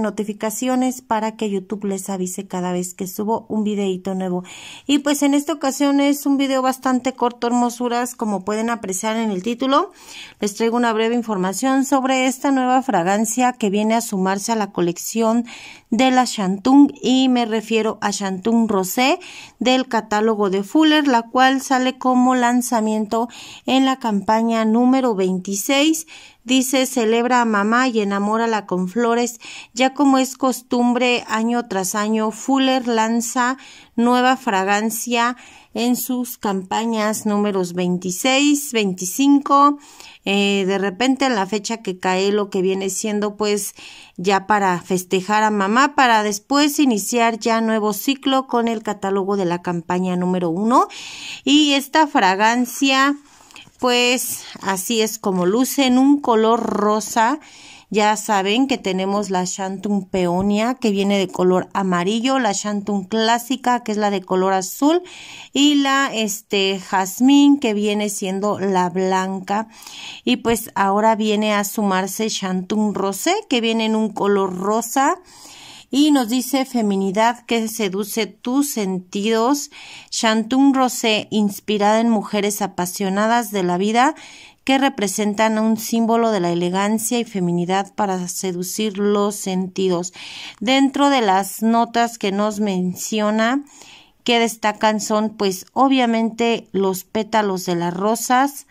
notificaciones para que YouTube les avise cada vez que subo un videito nuevo. Y pues en esta ocasión es un video bastante corto, hermosuras, como pueden apreciar en el título. Les traigo una breve información sobre esta nueva fragancia que viene a sumarse a la colección de la Shantung y me refiero a Shantung Rosé del catálogo de Fuller, la cual sale como lanzamiento en la campaña número 26 dice celebra a mamá y enamórala con flores, ya como es costumbre año tras año, Fuller lanza nueva fragancia en sus campañas números 26, 25, eh, de repente en la fecha que cae lo que viene siendo pues ya para festejar a mamá, para después iniciar ya nuevo ciclo con el catálogo de la campaña número 1 y esta fragancia pues así es como luce en un color rosa ya saben que tenemos la Shantung Peonia que viene de color amarillo, la Shantung Clásica que es la de color azul y la este Jazmín que viene siendo la blanca y pues ahora viene a sumarse Shantung Rosé que viene en un color rosa y nos dice feminidad que seduce tus sentidos. Shantung Rosé, inspirada en mujeres apasionadas de la vida que representan un símbolo de la elegancia y feminidad para seducir los sentidos. Dentro de las notas que nos menciona, que destacan son pues obviamente los pétalos de las rosas,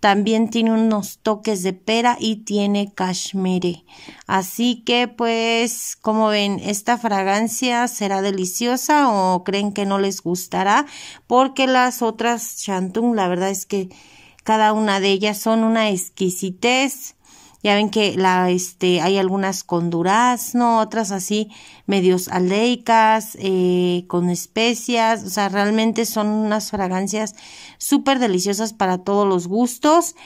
también tiene unos toques de pera y tiene cashmere. Así que pues como ven, esta fragancia será deliciosa o creen que no les gustará porque las otras chantung, la verdad es que cada una de ellas son una exquisitez. Ya ven que la, este, hay algunas con durazno, otras así medios aldeicas, eh, con especias, o sea, realmente son unas fragancias súper deliciosas para todos los gustos.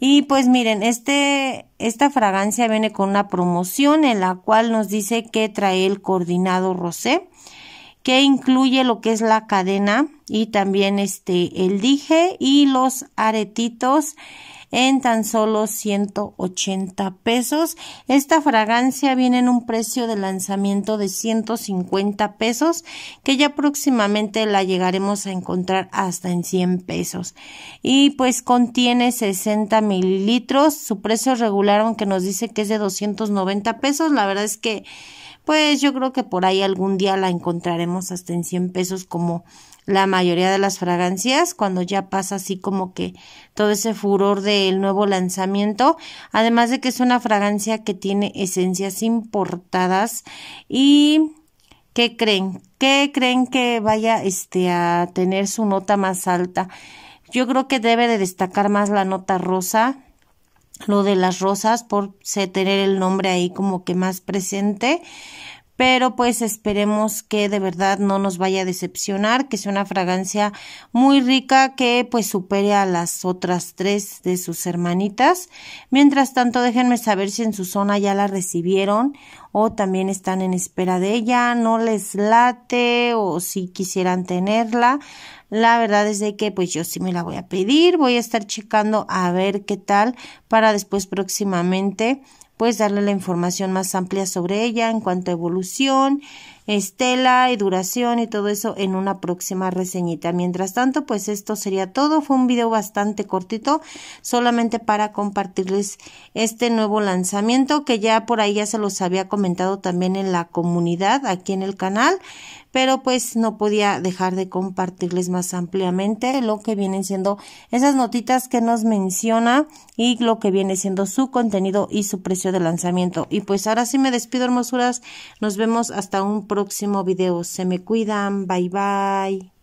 Y pues miren, este, esta fragancia viene con una promoción en la cual nos dice que trae el coordinado rosé, que incluye lo que es la cadena y también este el dije y los aretitos en tan solo 180 pesos. Esta fragancia viene en un precio de lanzamiento de 150 pesos que ya próximamente la llegaremos a encontrar hasta en 100 pesos. Y pues contiene 60 mililitros. Su precio regular aunque nos dice que es de 290 pesos. La verdad es que pues yo creo que por ahí algún día la encontraremos hasta en 100 pesos como la mayoría de las fragancias cuando ya pasa así como que todo ese furor del nuevo lanzamiento. Además de que es una fragancia que tiene esencias importadas y ¿qué creen? ¿Qué creen que vaya este a tener su nota más alta? Yo creo que debe de destacar más la nota rosa, lo de las rosas por tener el nombre ahí como que más presente pero pues esperemos que de verdad no nos vaya a decepcionar, que sea una fragancia muy rica que pues supere a las otras tres de sus hermanitas. Mientras tanto, déjenme saber si en su zona ya la recibieron o también están en espera de ella, no les late o si quisieran tenerla. La verdad es de que pues yo sí me la voy a pedir, voy a estar checando a ver qué tal para después próximamente pues darle la información más amplia sobre ella en cuanto a evolución estela y duración y todo eso en una próxima reseñita. Mientras tanto, pues esto sería todo. Fue un video bastante cortito, solamente para compartirles este nuevo lanzamiento que ya por ahí ya se los había comentado también en la comunidad aquí en el canal, pero pues no podía dejar de compartirles más ampliamente lo que vienen siendo esas notitas que nos menciona y lo que viene siendo su contenido y su precio de lanzamiento. Y pues ahora sí me despido, hermosuras. Nos vemos hasta un próximo video. Se me cuidan. Bye bye.